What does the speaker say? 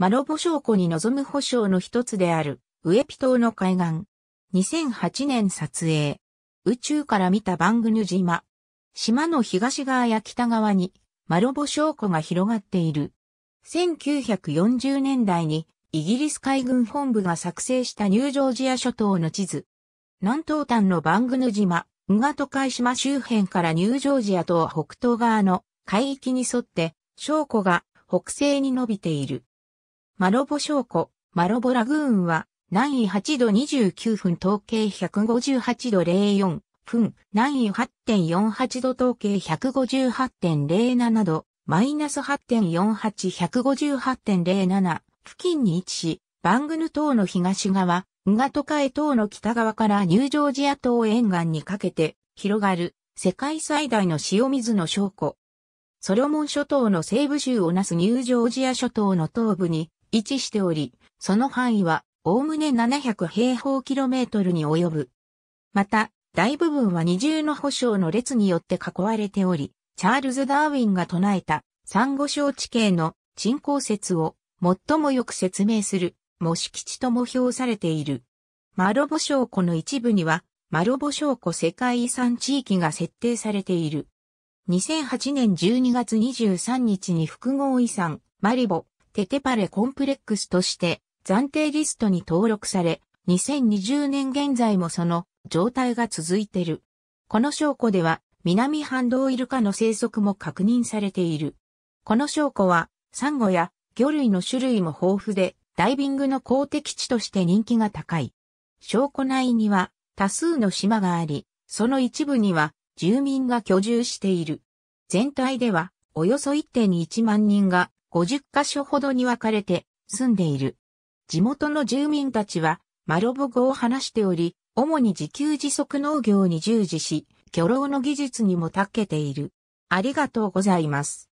マロボ礁湖に臨む保証の一つである、ウエピ島の海岸。2008年撮影。宇宙から見たバングヌ島。島の東側や北側に、マロボ礁湖が広がっている。1940年代に、イギリス海軍本部が作成したニュージョージア諸島の地図。南東端のバングヌ島、ンガト海島周辺からニュージョージア島北東側の海域に沿って、礁湖が北西に伸びている。マロボ礁湖、マロボラグーンは、南緯8度29分統計158度04分、南緯8.48度統計158.07度、マイナス8.48158.07付近に位置し、バングヌ島の東側、ウガトカエ島の北側からニュージョージア島沿岸にかけて広がる世界最大の塩水の証拠。ソロモン諸島の西部州をなすニュージョージア諸島の東部に位置しており、その範囲は、おおむね700平方キロメートルに及ぶ。また、大部分は二重の保障の列によって囲われており、チャールズ・ダーウィンが唱えた、珊瑚礁地形の沈降説を最もよく説明する模式地とも評されている。マロボ礁湖の一部には、マロボ礁湖世界遺産地域が設定されている。2008年12月23日に複合遺産、マリボ、テテパレコンプレックスとして暫定リストに登録され、2020年現在もその状態が続いてる。この証拠では南半導イルカの生息も確認されている。この証拠はサンゴや魚類の種類も豊富でダイビングの公的地として人気が高い。証拠内には多数の島があり、その一部には住民が居住している。全体ではおよそ1.1万人が50カ所ほどに分かれて住んでいる。地元の住民たちは、マロボ語を話しており、主に自給自足農業に従事し、巨老の技術にも長けている。ありがとうございます。